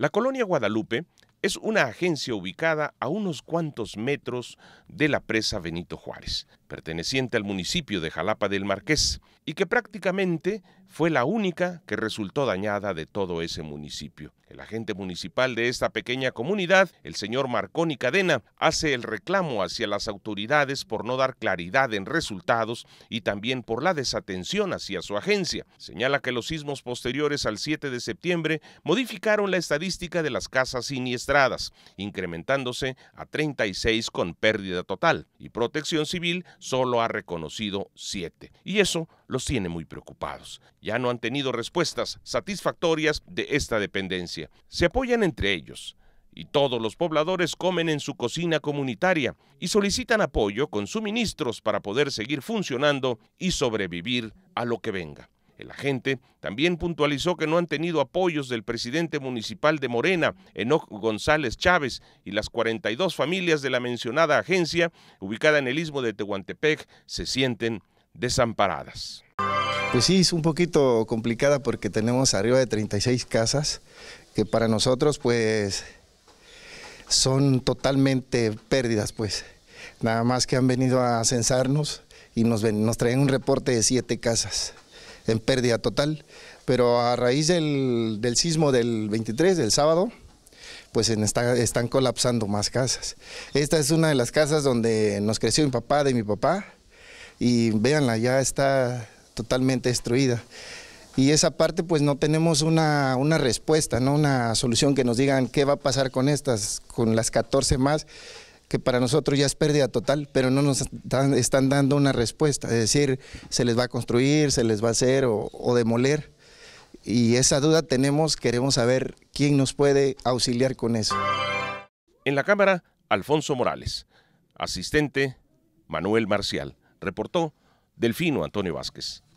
La colonia Guadalupe es una agencia ubicada a unos cuantos metros de la presa Benito Juárez perteneciente al municipio de Jalapa del Marqués, y que prácticamente fue la única que resultó dañada de todo ese municipio. El agente municipal de esta pequeña comunidad, el señor Marconi Cadena, hace el reclamo hacia las autoridades por no dar claridad en resultados y también por la desatención hacia su agencia. Señala que los sismos posteriores al 7 de septiembre modificaron la estadística de las casas siniestradas, incrementándose a 36 con pérdida total, y protección civil solo ha reconocido siete. Y eso los tiene muy preocupados. Ya no han tenido respuestas satisfactorias de esta dependencia. Se apoyan entre ellos y todos los pobladores comen en su cocina comunitaria y solicitan apoyo con suministros para poder seguir funcionando y sobrevivir a lo que venga. El agente también puntualizó que no han tenido apoyos del presidente municipal de Morena, Enoch González Chávez, y las 42 familias de la mencionada agencia, ubicada en el istmo de Tehuantepec, se sienten desamparadas. Pues sí, es un poquito complicada porque tenemos arriba de 36 casas que para nosotros pues son totalmente pérdidas pues. Nada más que han venido a censarnos y nos, nos traen un reporte de siete casas en pérdida total. Pero a raíz del, sismo del 23, del sábado, pues en están colapsando más casas. Esta es una de las casas donde nos creció mi papá, de mi papá, y véanla, ya está totalmente destruida. Y esa parte pues no tenemos una, una, respuesta, ¿no? una solución que nos digan qué va a pasar con estas, con las 14 más que para nosotros ya es pérdida total, pero no nos están, dando una respuesta, es decir, se les va a construir, se les va a hacer o, o demoler. Y esa duda tenemos, queremos saber quién nos puede auxiliar con eso. En la cámara, Alfonso Morales. Asistente, Manuel Marcial. Reportó Delfino Antonio Vázquez.